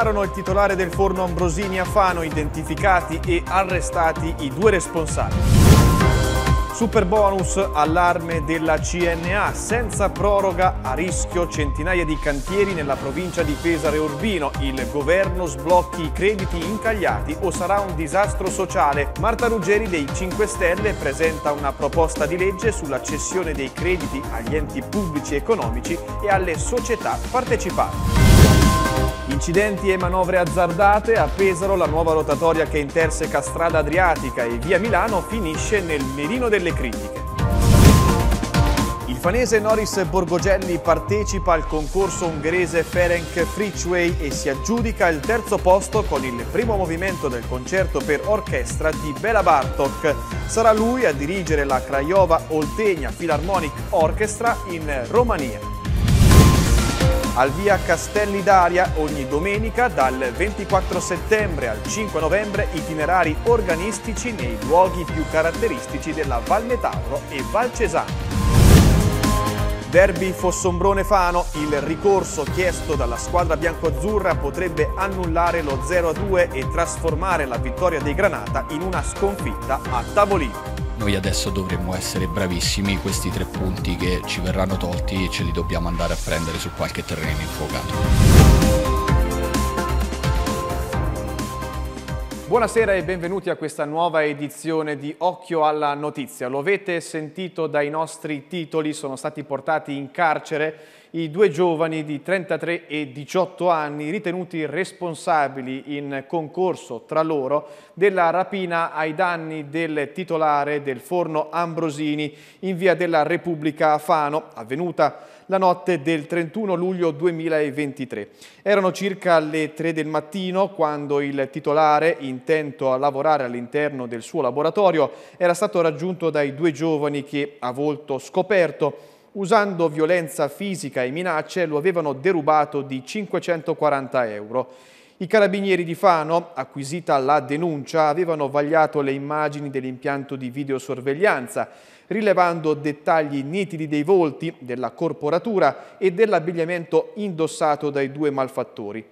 Incriminarono il titolare del forno Ambrosini a Fano, identificati e arrestati i due responsabili. Super bonus, allarme della CNA, senza proroga a rischio centinaia di cantieri nella provincia di Pesaro e Urbino. Il governo sblocchi i crediti incagliati o sarà un disastro sociale. Marta Ruggeri dei 5 Stelle presenta una proposta di legge sulla cessione dei crediti agli enti pubblici economici e alle società partecipanti. Incidenti e manovre azzardate, a Pesaro la nuova rotatoria che interseca strada Adriatica e via Milano finisce nel mirino delle critiche. Il fanese Noris Borgogelli partecipa al concorso ungherese Ferenc Freechway e si aggiudica il terzo posto con il primo movimento del concerto per orchestra di Bela Bartok. Sarà lui a dirigere la Craiova Oltegna Philharmonic Orchestra in Romania al via Castelli d'Aria ogni domenica dal 24 settembre al 5 novembre itinerari organistici nei luoghi più caratteristici della Val Metauro e Val Cesano. Derby Fossombrone-Fano, il ricorso chiesto dalla squadra biancoazzurra potrebbe annullare lo 0-2 e trasformare la vittoria dei Granata in una sconfitta a tavolino noi adesso dovremmo essere bravissimi, questi tre punti che ci verranno tolti ce li dobbiamo andare a prendere su qualche terreno infuocato. Buonasera e benvenuti a questa nuova edizione di Occhio alla Notizia. Lo avete sentito dai nostri titoli, sono stati portati in carcere i due giovani di 33 e 18 anni ritenuti responsabili in concorso tra loro della rapina ai danni del titolare del forno Ambrosini in via della Repubblica a Fano, avvenuta la notte del 31 luglio 2023. Erano circa le 3 del mattino quando il titolare, intento a lavorare all'interno del suo laboratorio, era stato raggiunto dai due giovani che, a volto scoperto, usando violenza fisica e minacce lo avevano derubato di 540 euro. I carabinieri di Fano, acquisita la denuncia, avevano vagliato le immagini dell'impianto di videosorveglianza rilevando dettagli nitidi dei volti, della corporatura e dell'abbigliamento indossato dai due malfattori.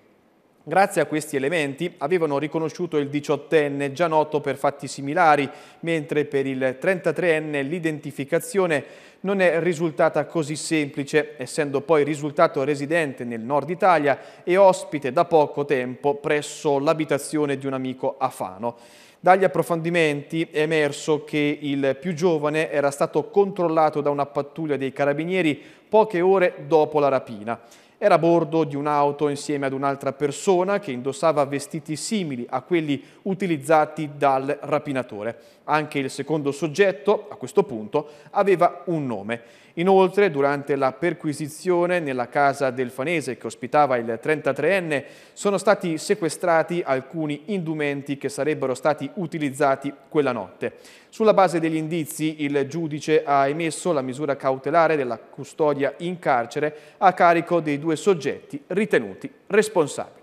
Grazie a questi elementi avevano riconosciuto il 18enne già noto per fatti similari, mentre per il 33enne l'identificazione non è risultata così semplice, essendo poi risultato residente nel nord Italia e ospite da poco tempo presso l'abitazione di un amico a Fano. Dagli approfondimenti è emerso che il più giovane era stato controllato da una pattuglia dei carabinieri poche ore dopo la rapina. Era a bordo di un'auto insieme ad un'altra persona che indossava vestiti simili a quelli utilizzati dal rapinatore. Anche il secondo soggetto, a questo punto, aveva un nome. Inoltre, durante la perquisizione nella casa del fanese che ospitava il 33enne, sono stati sequestrati alcuni indumenti che sarebbero stati utilizzati quella notte. Sulla base degli indizi, il giudice ha emesso la misura cautelare della custodia in carcere a carico dei due soggetti ritenuti responsabili.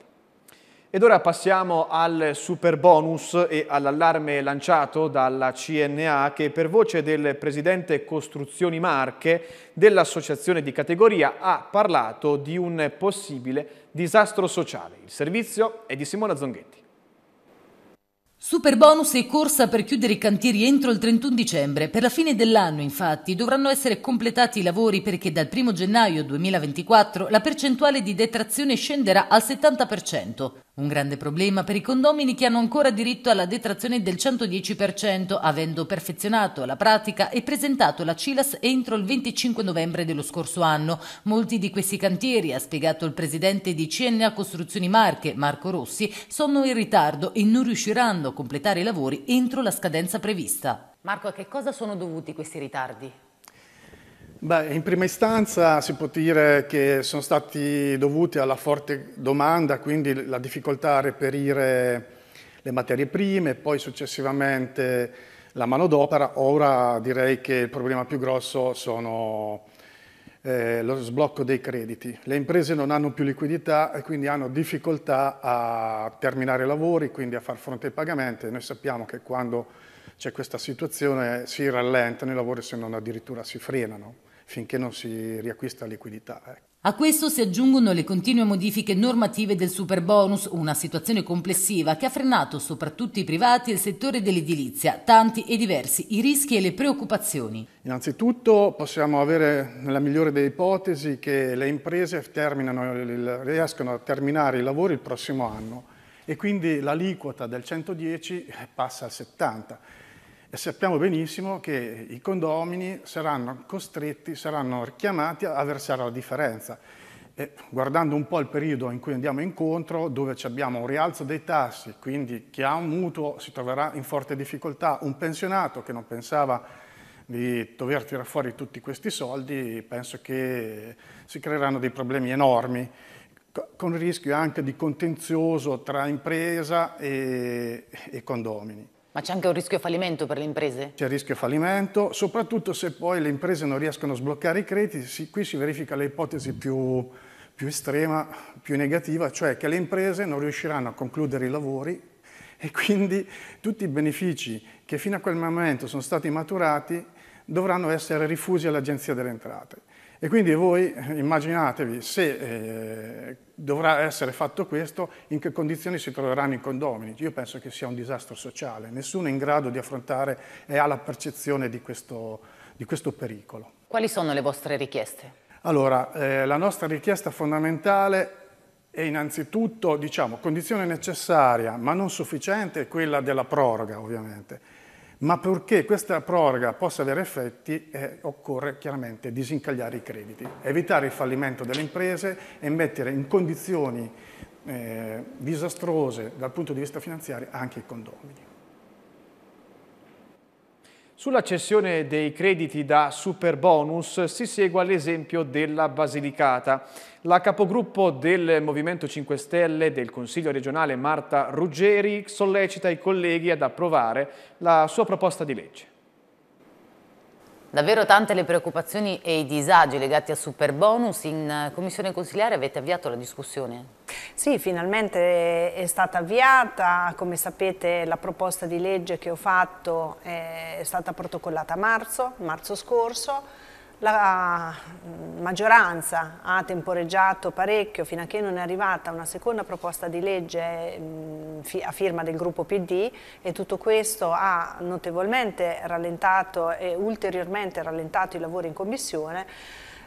Ed ora passiamo al super bonus e all'allarme lanciato dalla CNA che per voce del presidente Costruzioni Marche dell'associazione di categoria ha parlato di un possibile disastro sociale. Il servizio è di Simona Zonghetti. Super bonus e corsa per chiudere i cantieri entro il 31 dicembre. Per la fine dell'anno, infatti, dovranno essere completati i lavori perché dal 1 gennaio 2024 la percentuale di detrazione scenderà al 70%. Un grande problema per i condomini che hanno ancora diritto alla detrazione del 110%, avendo perfezionato la pratica e presentato la CILAS entro il 25 novembre dello scorso anno. Molti di questi cantieri, ha spiegato il presidente di CNA Costruzioni Marche, Marco Rossi, sono in ritardo e non riusciranno a completare i lavori entro la scadenza prevista. Marco, a che cosa sono dovuti questi ritardi? Beh, in prima istanza si può dire che sono stati dovuti alla forte domanda, quindi la difficoltà a reperire le materie prime, poi successivamente la manodopera. Ora direi che il problema più grosso sono eh, lo sblocco dei crediti. Le imprese non hanno più liquidità e quindi hanno difficoltà a terminare i lavori, quindi a far fronte ai pagamenti. Noi sappiamo che quando c'è questa situazione si rallentano i lavori se non addirittura si frenano finché non si riacquista liquidità. Ecco. A questo si aggiungono le continue modifiche normative del super bonus, una situazione complessiva che ha frenato soprattutto i privati e il settore dell'edilizia, tanti e diversi i rischi e le preoccupazioni. Innanzitutto possiamo avere nella migliore delle ipotesi che le imprese riescano a terminare i lavori il prossimo anno e quindi l'aliquota del 110 passa al 70 e sappiamo benissimo che i condomini saranno costretti, saranno richiamati a versare la differenza. E guardando un po' il periodo in cui andiamo incontro, dove abbiamo un rialzo dei tassi, quindi chi ha un mutuo si troverà in forte difficoltà, un pensionato che non pensava di dover tirare fuori tutti questi soldi, penso che si creeranno dei problemi enormi, con il rischio anche di contenzioso tra impresa e, e condomini. Ma c'è anche un rischio fallimento per le imprese? C'è il rischio fallimento, soprattutto se poi le imprese non riescono a sbloccare i crediti, qui si verifica l'ipotesi più, più estrema, più negativa, cioè che le imprese non riusciranno a concludere i lavori e quindi tutti i benefici che fino a quel momento sono stati maturati dovranno essere rifusi all'Agenzia delle Entrate. E quindi voi immaginatevi se eh, dovrà essere fatto questo, in che condizioni si troveranno i condomini. Io penso che sia un disastro sociale, nessuno è in grado di affrontare e ha la percezione di questo, di questo pericolo. Quali sono le vostre richieste? Allora, eh, la nostra richiesta fondamentale è innanzitutto, diciamo, condizione necessaria ma non sufficiente quella della proroga, ovviamente ma purché questa proroga possa avere effetti eh, occorre chiaramente disincagliare i crediti, evitare il fallimento delle imprese e mettere in condizioni eh, disastrose dal punto di vista finanziario anche i condomini. Sulla cessione dei crediti da Superbonus si segue l'esempio della Basilicata. La capogruppo del Movimento 5 Stelle del Consiglio regionale Marta Ruggeri sollecita i colleghi ad approvare la sua proposta di legge. Davvero tante le preoccupazioni e i disagi legati al Superbonus. in eh, commissione consiliare avete avviato la discussione? Sì, finalmente è stata avviata, come sapete la proposta di legge che ho fatto eh, è stata protocollata a marzo, marzo scorso, la mm, maggioranza ha temporeggiato parecchio fino a che non è arrivata una seconda proposta di legge mm, a firma del gruppo PD e tutto questo ha notevolmente rallentato e ulteriormente rallentato i lavori in commissione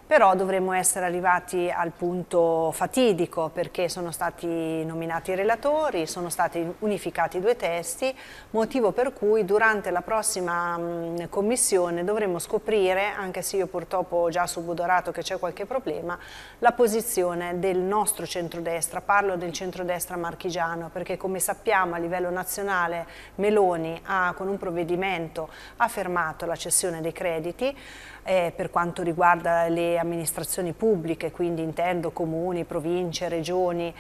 però dovremmo essere arrivati al punto fatidico perché sono stati nominati i relatori, sono stati unificati i due testi, motivo per cui durante la prossima mm, commissione dovremo scoprire, anche se io purtroppo ho già subodorato che c'è qualche problema, la posizione del nostro centrodestra, parlo del centrodestra marchigiano perché come sappiamo a livello nazionale Meloni ha con un provvedimento ha fermato la cessione dei crediti eh, per quanto riguarda le amministrazioni pubbliche, quindi intendo comuni, province, regioni,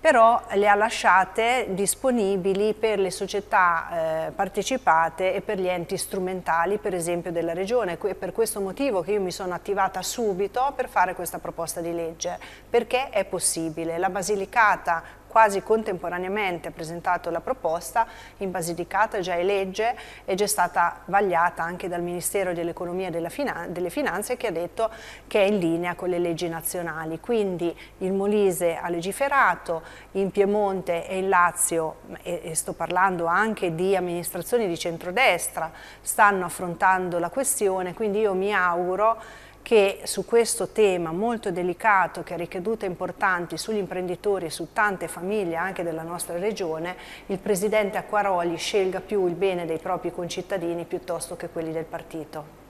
però le ha lasciate disponibili per le società eh, partecipate e per gli enti strumentali, per esempio della regione. È per questo motivo che io mi sono attivata subito per fare questa proposta di legge, perché è possibile. La Basilicata quasi contemporaneamente presentato la proposta in Basilicata, già è legge e già è stata vagliata anche dal Ministero dell'Economia e Finan delle Finanze che ha detto che è in linea con le leggi nazionali. Quindi il Molise ha legiferato, in Piemonte e in Lazio, e, e sto parlando anche di amministrazioni di centrodestra, stanno affrontando la questione, quindi io mi auguro che su questo tema molto delicato che ha ricadute importanti sugli imprenditori e su tante famiglie anche della nostra regione, il Presidente Acquaroli scelga più il bene dei propri concittadini piuttosto che quelli del partito.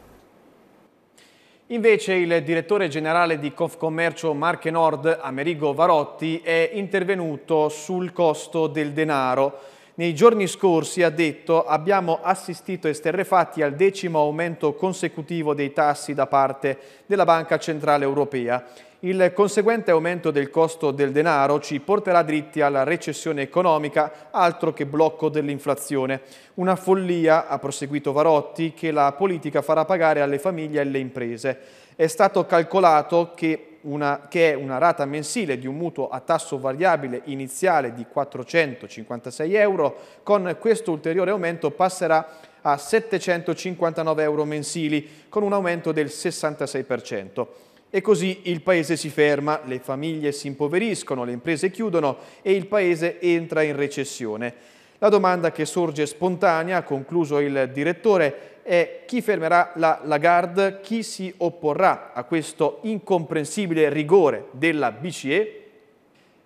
Invece il direttore generale di Confcommercio Marche Nord, Amerigo Varotti, è intervenuto sul costo del denaro. Nei giorni scorsi ha detto abbiamo assistito esterrefatti al decimo aumento consecutivo dei tassi da parte della Banca Centrale Europea. Il conseguente aumento del costo del denaro ci porterà dritti alla recessione economica, altro che blocco dell'inflazione. Una follia, ha proseguito Varotti, che la politica farà pagare alle famiglie e alle imprese. È stato calcolato che una, che è una rata mensile di un mutuo a tasso variabile iniziale di 456 euro, con questo ulteriore aumento passerà a 759 euro mensili, con un aumento del 66%. E così il paese si ferma, le famiglie si impoveriscono, le imprese chiudono e il paese entra in recessione. La domanda che sorge spontanea, concluso il direttore, è chi fermerà la Lagarde, chi si opporrà a questo incomprensibile rigore della BCE.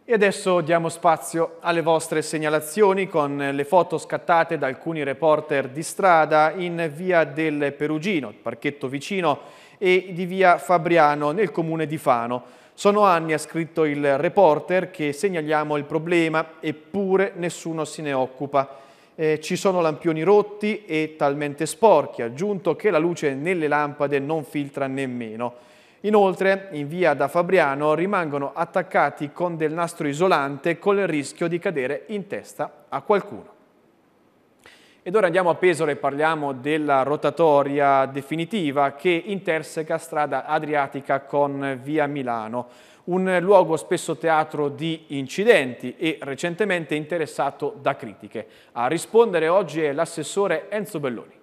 E adesso diamo spazio alle vostre segnalazioni con le foto scattate da alcuni reporter di strada in via del Perugino, il parchetto vicino, e di via Fabriano nel comune di Fano. Sono anni, ha scritto il reporter, che segnaliamo il problema, eppure nessuno se ne occupa eh, ci sono lampioni rotti e talmente sporchi, aggiunto che la luce nelle lampade non filtra nemmeno. Inoltre, in via da Fabriano rimangono attaccati con del nastro isolante con il rischio di cadere in testa a qualcuno. Ed ora andiamo a Pesaro e parliamo della rotatoria definitiva che interseca strada Adriatica con via Milano, un luogo spesso teatro di incidenti e recentemente interessato da critiche. A rispondere oggi è l'assessore Enzo Belloni.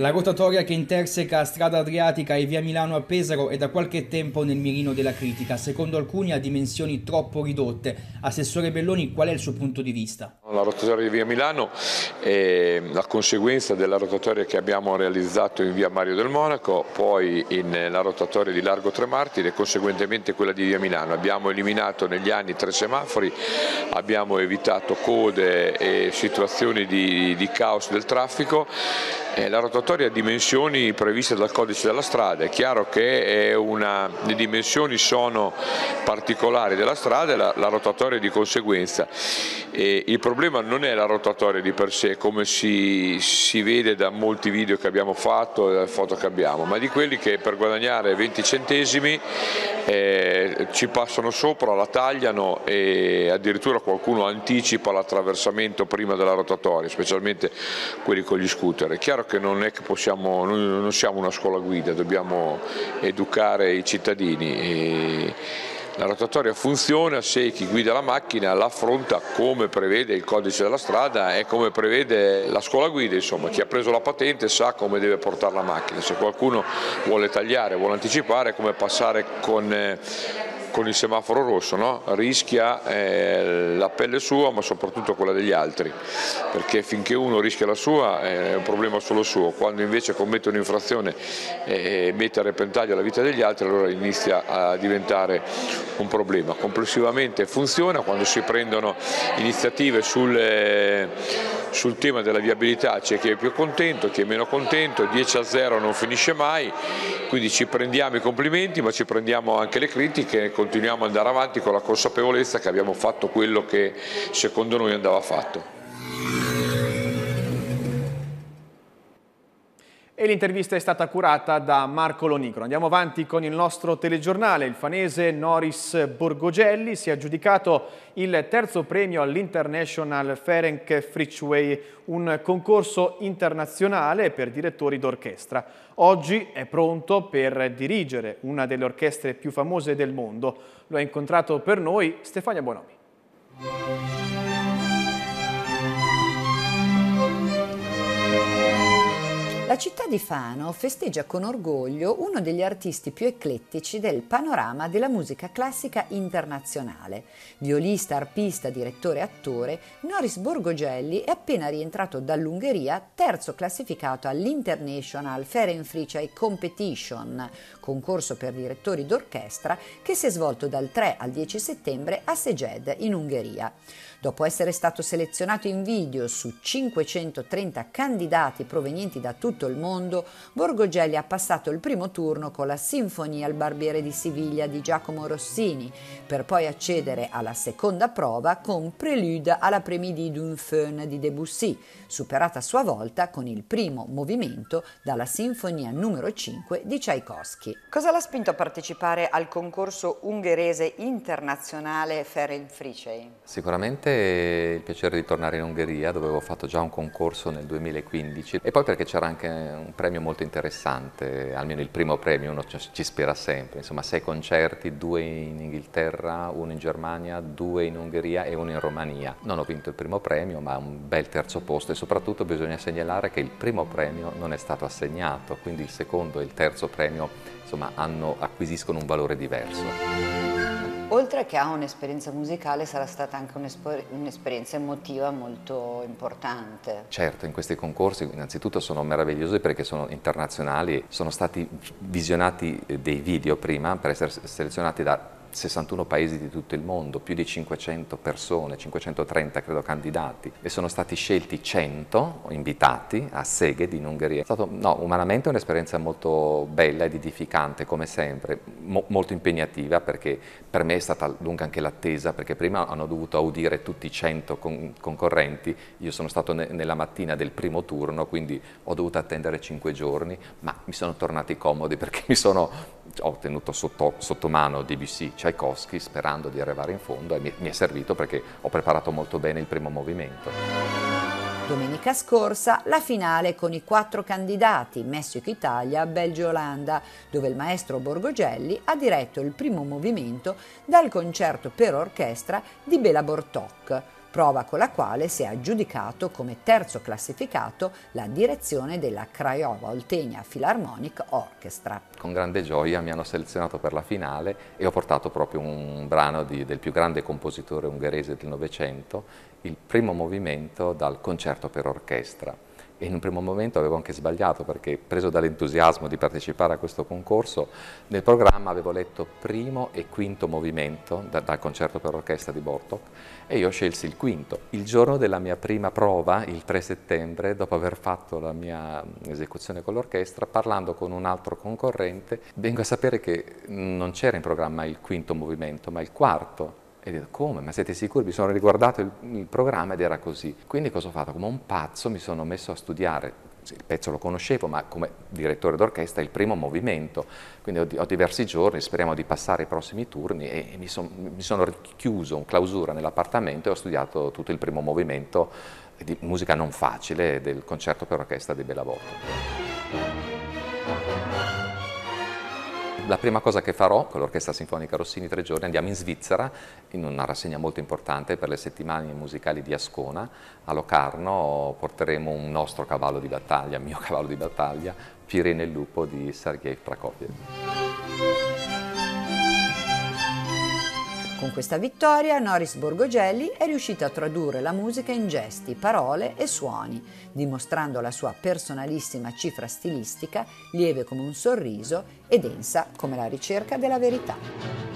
La rotatoria che interseca strada Adriatica e via Milano a Pesaro è da qualche tempo nel mirino della critica, secondo alcuni a dimensioni troppo ridotte. Assessore Belloni, qual è il suo punto di vista? La rotatoria di via Milano è la conseguenza della rotatoria che abbiamo realizzato in via Mario del Monaco, poi nella eh, rotatoria di Largo Tre Martiri e conseguentemente quella di via Milano. Abbiamo eliminato negli anni tre semafori, abbiamo evitato code e situazioni di, di caos del traffico. la rotatoria graduatoria a dimensioni previste dal codice della strada, è chiaro che è una, le dimensioni sono particolari della strada e la, la rotatoria di conseguenza. E il problema non è la rotatoria di per sé, come si, si vede da molti video che abbiamo fatto e foto che abbiamo, ma di quelli che per guadagnare 20 centesimi eh, ci passano sopra, la tagliano e addirittura qualcuno anticipa l'attraversamento prima della rotatoria, specialmente quelli con gli scooter. È chiaro che non è possiamo, noi non siamo una scuola guida, dobbiamo educare i cittadini. la rotatoria funziona se chi guida la macchina l'affronta come prevede il codice della strada e come prevede la scuola guida, insomma chi ha preso la patente sa come deve portare la macchina, se qualcuno vuole tagliare, vuole anticipare, è come passare con eh, con il semaforo rosso, no? rischia eh, la pelle sua ma soprattutto quella degli altri, perché finché uno rischia la sua eh, è un problema solo suo, quando invece commette un'infrazione eh, e mette a repentaglio la vita degli altri allora inizia a diventare un problema. Complessivamente funziona quando si prendono iniziative sul, eh, sul tema della viabilità, c'è chi è più contento, chi è meno contento, 10 a 0 non finisce mai, quindi ci prendiamo i complimenti ma ci prendiamo anche le critiche continuiamo ad andare avanti con la consapevolezza che abbiamo fatto quello che secondo noi andava fatto. E l'intervista è stata curata da Marco Lonigro. Andiamo avanti con il nostro telegiornale. Il fanese Noris Borgogelli si è aggiudicato il terzo premio all'International Ferenc Fritschway, un concorso internazionale per direttori d'orchestra. Oggi è pronto per dirigere una delle orchestre più famose del mondo. Lo ha incontrato per noi Stefania Bonomi. La città di Fano festeggia con orgoglio uno degli artisti più eclettici del panorama della musica classica internazionale. Violista, arpista, direttore e attore, Noris Borgogelli è appena rientrato dall'Ungheria, terzo classificato all'International Ferencvaroci Competition, concorso per direttori d'orchestra che si è svolto dal 3 al 10 settembre a Szeged in Ungheria. Dopo essere stato selezionato in video su 530 candidati provenienti da tutto il mondo, Borgogelli ha passato il primo turno con la Sinfonia al Barbiere di Siviglia di Giacomo Rossini, per poi accedere alla seconda prova con Prelude alla Prémidi d'un Fön di Debussy, superata a sua volta con il primo movimento dalla Sinfonia numero 5 di Tchaikovsky. Cosa l'ha spinto a partecipare al concorso ungherese internazionale Ferenc Fricei? Sicuramente parte il piacere di tornare in Ungheria dove avevo fatto già un concorso nel 2015 e poi perché c'era anche un premio molto interessante, almeno il primo premio uno ci spera sempre, insomma sei concerti, due in Inghilterra, uno in Germania, due in Ungheria e uno in Romania. Non ho vinto il primo premio ma un bel terzo posto e soprattutto bisogna segnalare che il primo premio non è stato assegnato, quindi il secondo e il terzo premio insomma, hanno, acquisiscono un valore diverso. Oltre che a un'esperienza musicale sarà stata anche un'esperienza emotiva molto importante. Certo, in questi concorsi innanzitutto sono meravigliosi perché sono internazionali, sono stati visionati eh, dei video prima per essere selezionati da 61 paesi di tutto il mondo, più di 500 persone, 530 credo candidati e sono stati scelti 100 invitati a Seged in Ungheria. È stato no, umanamente un'esperienza molto bella ed edificante come sempre, mo molto impegnativa perché per me è stata lunga anche l'attesa perché prima hanno dovuto audire tutti i 100 con concorrenti, io sono stato ne nella mattina del primo turno quindi ho dovuto attendere 5 giorni ma mi sono tornati comodi perché mi sono ho tenuto sotto, sotto mano DBC Tchaikovsky sperando di arrivare in fondo e mi, mi è servito perché ho preparato molto bene il primo movimento. Domenica scorsa la finale con i quattro candidati Messico-Italia, Belgio-Olanda, dove il maestro Borgogelli ha diretto il primo movimento dal concerto per orchestra di Bela Bortok prova con la quale si è aggiudicato come terzo classificato la direzione della Craiova Oltenia Philharmonic Orchestra. Con grande gioia mi hanno selezionato per la finale e ho portato proprio un brano di, del più grande compositore ungherese del Novecento, il primo movimento dal concerto per orchestra e in un primo momento avevo anche sbagliato perché preso dall'entusiasmo di partecipare a questo concorso, nel programma avevo letto primo e quinto movimento da, dal concerto per orchestra di Bortok e io scelsi il quinto. Il giorno della mia prima prova, il 3 settembre, dopo aver fatto la mia mm, esecuzione con l'orchestra, parlando con un altro concorrente, vengo a sapere che non c'era in programma il quinto movimento ma il quarto e dico, come? Ma siete sicuri? Mi sono riguardato il, il, programma ed era così. Quindi cosa ho fatto? Come un pazzo mi sono messo a studiare, il pezzo lo conoscevo, ma come direttore d'orchestra il primo movimento. Quindi ho, ho, diversi giorni, speriamo di passare i prossimi turni e, e mi, son, mi, sono chiuso in clausura nell'appartamento e ho studiato tutto il primo movimento di musica non facile del concerto per orchestra di Bella Bellavotto la prima cosa che farò con l'Orchestra Sinfonica Rossini tre giorni andiamo in Svizzera in una rassegna molto importante per le settimane musicali di Ascona. A Locarno porteremo un nostro cavallo di battaglia, il mio cavallo di battaglia, Pirene e Lupo di Sergei Prokofiev. Con questa vittoria Noris Borgogelli è riuscita a tradurre la musica in gesti, parole e suoni, dimostrando la sua personalissima cifra stilistica, lieve come un sorriso e densa come la ricerca della verità.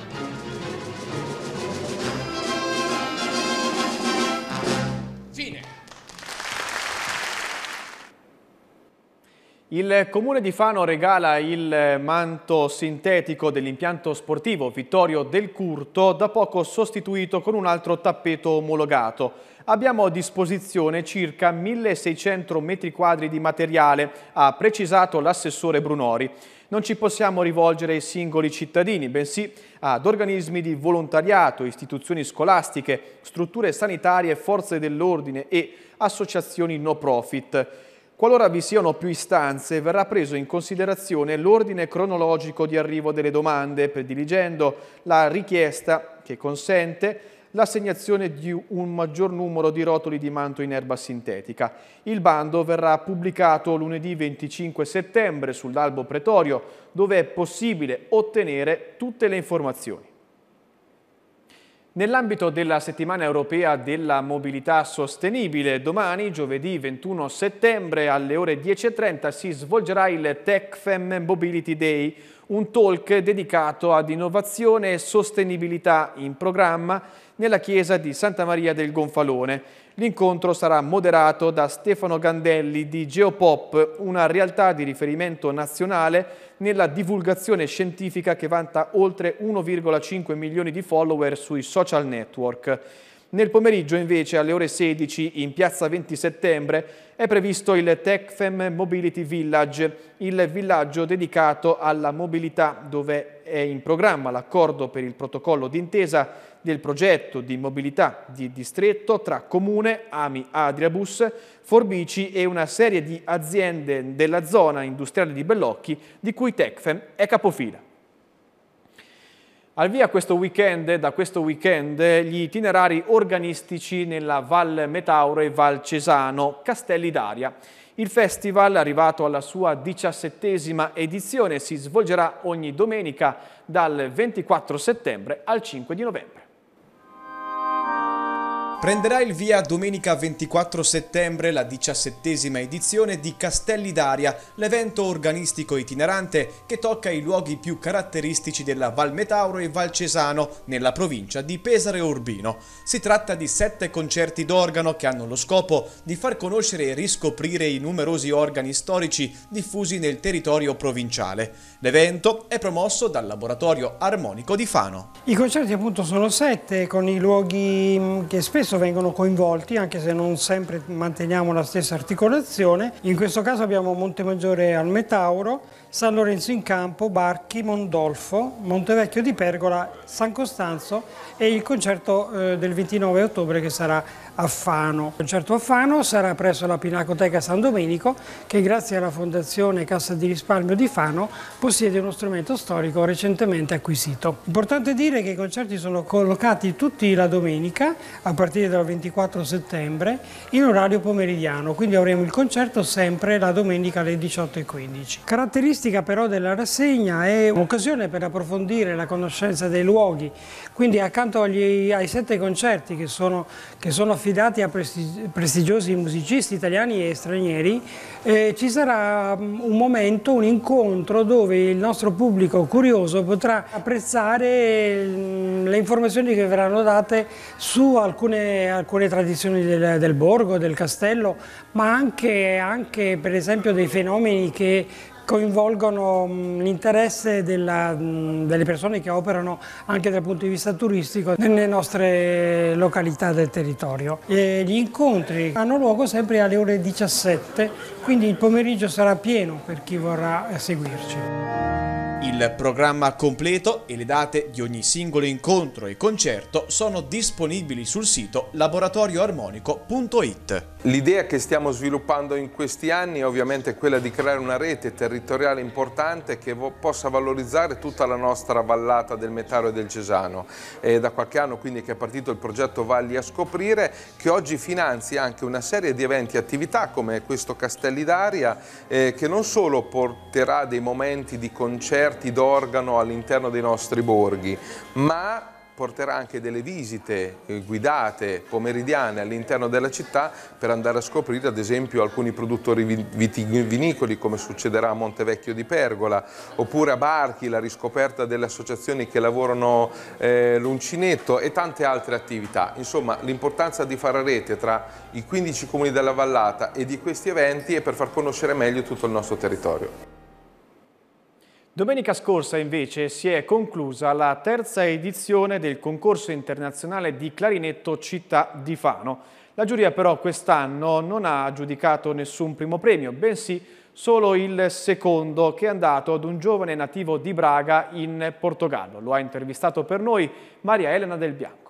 Il comune di Fano regala il manto sintetico dell'impianto sportivo Vittorio Del Curto, da poco sostituito con un altro tappeto omologato. Abbiamo a disposizione circa 1600 metri quadri di materiale, ha precisato l'assessore Brunori. Non ci possiamo rivolgere ai singoli cittadini, bensì ad organismi di volontariato, istituzioni scolastiche, strutture sanitarie, forze dell'ordine e associazioni no profit. Qualora vi siano più istanze, verrà preso in considerazione l'ordine cronologico di arrivo delle domande, prediligendo la richiesta che consente l'assegnazione di un maggior numero di rotoli di manto in erba sintetica. Il bando verrà pubblicato lunedì 25 settembre sull'albo pretorio, dove è possibile ottenere tutte le informazioni. Nell'ambito della settimana europea della mobilità sostenibile, domani, giovedì 21 settembre alle ore 10.30 si svolgerà il TechFem Mobility Day, un talk dedicato ad innovazione e sostenibilità in programma nella chiesa di Santa Maria del Gonfalone. L'incontro sarà moderato da Stefano Gandelli di Geopop, una realtà di riferimento nazionale nella divulgazione scientifica che vanta oltre 1,5 milioni di follower sui social network. Nel pomeriggio invece alle ore 16 in piazza 20 settembre è previsto il TechFem Mobility Village, il villaggio dedicato alla mobilità dove è in programma l'accordo per il protocollo d'intesa del progetto di mobilità di distretto tra Comune, Ami Adriabus, Forbici e una serie di aziende della zona industriale di Bellocchi di cui Tecfem è capofila. Al via questo weekend, da questo weekend, gli itinerari organistici nella Val Metauro e Val Cesano, Castelli d'Aria. Il festival, arrivato alla sua diciassettesima edizione, si svolgerà ogni domenica dal 24 settembre al 5 di novembre. Prenderà il via domenica 24 settembre la diciassettesima edizione di Castelli d'Aria, l'evento organistico itinerante che tocca i luoghi più caratteristici della Val Metauro e Val Cesano, nella provincia di Pesare Urbino. Si tratta di sette concerti d'organo che hanno lo scopo di far conoscere e riscoprire i numerosi organi storici diffusi nel territorio provinciale. L'evento è promosso dal Laboratorio Armonico di Fano. I concerti appunto sono sette con i luoghi mm, che spesso spesso vengono coinvolti, anche se non sempre manteniamo la stessa articolazione. In questo caso abbiamo Montemaggiore al Metauro, San Lorenzo in Campo, Barchi, Mondolfo, Montevecchio di Pergola, San Costanzo e il concerto eh, del 29 ottobre che sarà a Fano. Il concerto a Fano sarà presso la Pinacoteca San Domenico che grazie alla Fondazione Cassa di Risparmio di Fano possiede uno strumento storico recentemente acquisito. Importante dire che i concerti sono collocati tutti la domenica a partire dal 24 settembre in orario pomeridiano, quindi avremo il concerto sempre la domenica alle 18.15. Caratteristiche caratteristica però della rassegna è un'occasione per approfondire la conoscenza dei luoghi, quindi accanto agli, ai sette concerti che sono, che sono affidati a prestigiosi musicisti italiani e stranieri, eh, ci sarà mm, un momento, un incontro dove il nostro pubblico curioso potrà apprezzare mm, le informazioni che verranno date su alcune, alcune tradizioni del, del borgo, del castello, ma anche, anche per esempio dei fenomeni che coinvolgono mm, l'interesse mm, delle persone che operano anche dal punto di vista turistico nelle nostre località del territorio. E gli incontri hanno luogo sempre alle ore 17, quindi il pomeriggio sarà pieno per chi vorrà seguirci. Il programma completo e le date di ogni singolo incontro e concerto sono disponibili sul sito laboratorioarmonico.it. L'idea che stiamo sviluppando in questi anni è ovviamente quella di creare una rete territoriale territoriale importante che possa valorizzare tutta la nostra vallata del Metaro e del Cesano. È da qualche anno quindi che è partito il progetto Valli a Scoprire che oggi finanzia anche una serie di eventi e attività come questo Castelli d'Aria eh, che non solo porterà dei momenti di concerti d'organo all'interno dei nostri borghi ma porterà anche delle visite eh, guidate pomeridiane all'interno della città per andare a scoprire ad esempio alcuni produttori vitivinicoli come succederà a Montevecchio di Pergola oppure a Barchi la riscoperta delle associazioni che lavorano eh, l'uncinetto e tante altre attività. Insomma l'importanza di fare rete tra i 15 comuni della vallata e di questi eventi è per far conoscere meglio tutto il nostro territorio. Domenica scorsa invece si è conclusa la terza edizione del concorso internazionale di clarinetto Città di Fano. La giuria però quest'anno non ha giudicato nessun primo premio, bensì solo il secondo che è andato ad un giovane nativo di Braga in Portogallo. Lo ha intervistato per noi Maria Elena Del Bianco.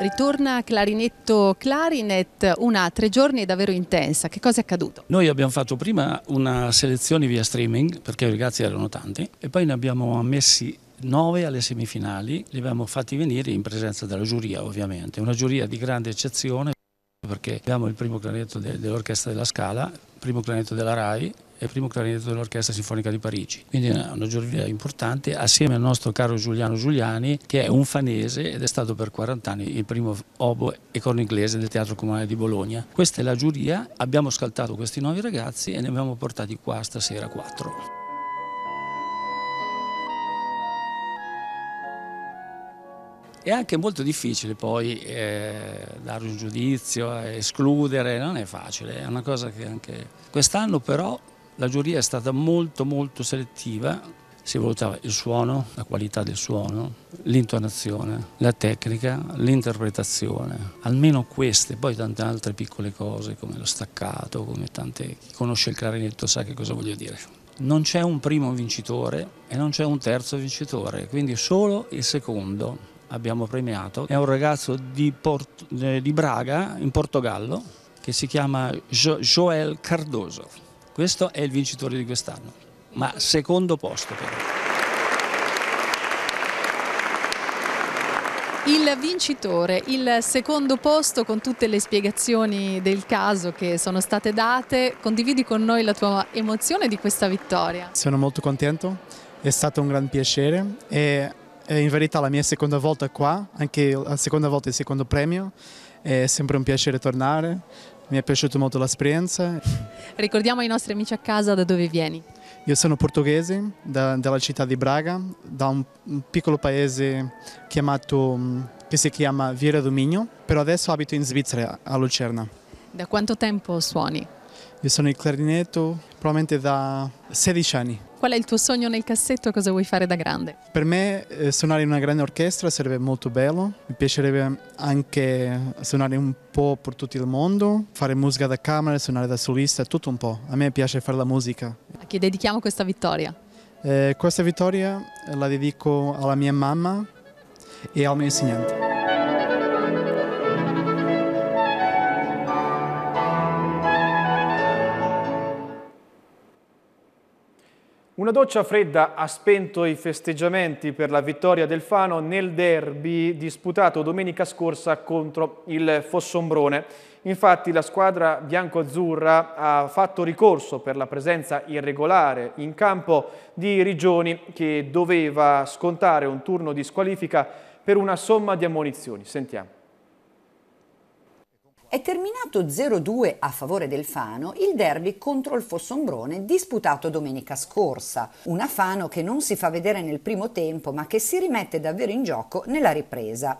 Ritorna Clarinetto Clarinet, una tre giorni davvero intensa. Che cosa è accaduto? Noi abbiamo fatto prima una selezione via streaming, perché i ragazzi erano tanti, e poi ne abbiamo ammessi nove alle semifinali, li abbiamo fatti venire in presenza della giuria ovviamente, una giuria di grande eccezione perché abbiamo il primo clarinetto dell'Orchestra della Scala, il primo clarinetto della RAI, e primo clarinetto dell'Orchestra Sinfonica di Parigi. Quindi è una, giuria importante assieme al nostro caro Giuliano Giuliani che è un fanese ed è stato per 40 anni il primo oboe e corno inglese del Teatro Comunale di Bologna. Questa è la giuria, abbiamo scaltato questi nuovi ragazzi e ne abbiamo portati qua stasera quattro. È anche molto difficile poi eh, dare un giudizio, escludere, non è facile, è una cosa che anche quest'anno però la giuria è stata molto molto selettiva, si valutava il suono, la qualità del suono, l'intonazione, la tecnica, l'interpretazione, almeno queste, poi tante altre piccole cose come lo staccato, come tante... chi conosce il clarinetto sa che cosa voglio dire. Non c'è un primo vincitore e non c'è un terzo vincitore, quindi solo il secondo abbiamo premiato. È un ragazzo di, Port... Eh, di Braga, in Portogallo, che si chiama jo Joel Cardoso. Questo è il vincitore di quest'anno, ma secondo posto però. Il vincitore, il secondo posto con tutte le spiegazioni del caso che sono state date, condividi con noi la tua emozione di questa vittoria. Sono molto contento, è stato un gran piacere e in verità la mia seconda volta qua, anche la seconda volta il secondo premio, è sempre un piacere tornare, mi è piaciuta molto l'esperienza. Ricordiamo ai nostri amici a casa da dove vieni. Io sono portoghese, da, dalla città di Braga, da un, un piccolo paese chiamato, mm, che si chiama Vira Domigno, però adesso abito in Svizzera, a Lucerna. Da quanto tempo suoni? Io sono il clarinetto probabilmente da 16 anni. Qual è il tuo sogno nel cassetto? e Cosa vuoi fare da grande? Per me eh, suonare in una grande orchestra sarebbe molto bello, mi piacerebbe anche suonare un po' per tutto il mondo, fare musica da camera, suonare da solista, tutto un po'. A me piace fare la musica. A chi dedichiamo questa vittoria? Eh, questa vittoria la dedico alla mia mamma e al mio insegnante. Una doccia fredda ha spento i festeggiamenti per la vittoria del Fano nel derby disputato domenica scorsa contro il Fossombrone. Infatti la squadra bianco-azzurra ha fatto ricorso per la presenza irregolare in campo di Rigioni che doveva scontare un turno di squalifica per una somma di ammonizioni. Sentiamo. È terminato 0-2 a favore del Fano il derby contro il Fossombrone disputato domenica scorsa. Una Fano che non si fa vedere nel primo tempo ma che si rimette davvero in gioco nella ripresa.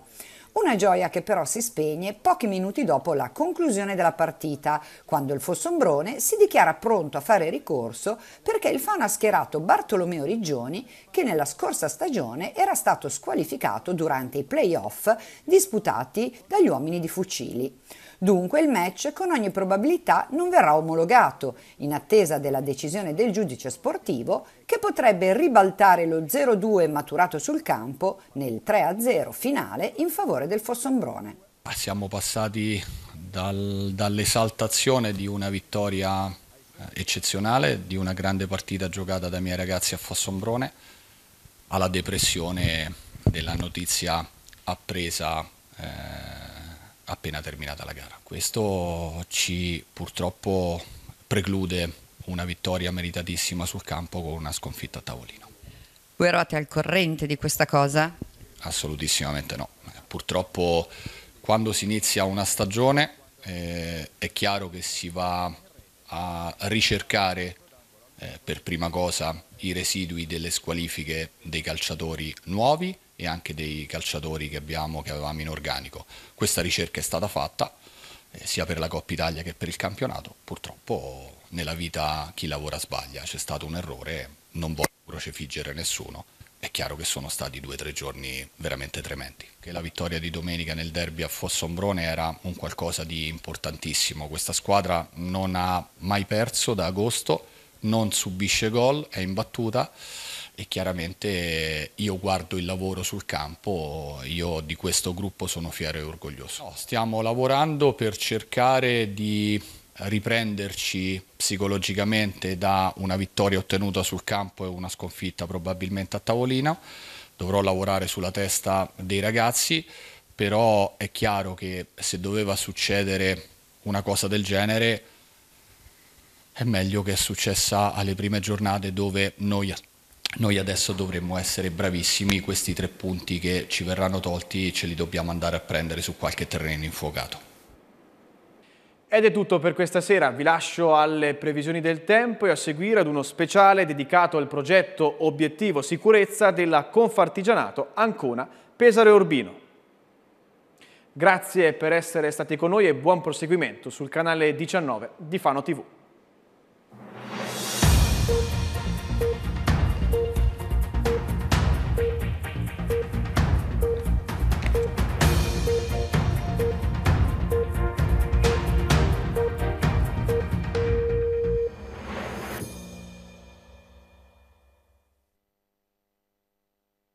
Una gioia che però si spegne pochi minuti dopo la conclusione della partita, quando il Fossombrone si dichiara pronto a fare ricorso perché il Fano ha schierato Bartolomeo Riggioni, che nella scorsa stagione era stato squalificato durante i playoff disputati dagli uomini di fucili. Dunque il match con ogni probabilità non verrà omologato, in attesa della decisione del giudice sportivo che potrebbe ribaltare lo 0-2 maturato sul campo nel 3-0 finale in favore del Fossombrone. Siamo passati dal, dall'esaltazione di una vittoria eh, eccezionale, di una grande partita giocata dai miei ragazzi a Fossombrone, alla depressione della notizia appresa. Eh, appena terminata la gara. Questo ci purtroppo preclude una vittoria meritatissima sul campo con una sconfitta a tavolino. Voi eravate al corrente di questa cosa? Assolutissimamente no. Purtroppo quando si inizia una stagione eh, è chiaro che si va a ricercare eh, per prima cosa i residui delle squalifiche dei calciatori nuovi e anche dei calciatori che, abbiamo, che avevamo in organico. Questa ricerca è stata fatta eh, sia per la Coppa Italia che per il campionato. Purtroppo nella vita chi lavora sbaglia, c'è stato un errore, non voglio crocefiggere nessuno. È chiaro che sono stati due o tre giorni veramente tremendi. Che la vittoria di domenica nel derby a Fossombrone era un qualcosa di importantissimo. Questa squadra non ha mai perso da agosto, non subisce gol, è imbattuta e chiaramente io guardo il lavoro sul campo, io di questo gruppo sono fiero e orgoglioso. No, stiamo lavorando per cercare di riprenderci psicologicamente da una vittoria ottenuta sul campo e una sconfitta probabilmente a tavolina, dovrò lavorare sulla testa dei ragazzi, però è chiaro che se doveva succedere una cosa del genere è meglio che è successa alle prime giornate dove noi noi adesso dovremmo essere bravissimi, questi tre punti che ci verranno tolti ce li dobbiamo andare a prendere su qualche terreno infuocato. Ed è tutto per questa sera, vi lascio alle previsioni del tempo e a seguire ad uno speciale dedicato al progetto Obiettivo Sicurezza della Confartigianato Ancona Pesaro Urbino. Grazie per essere stati con noi e buon proseguimento sul canale 19 di Fano TV.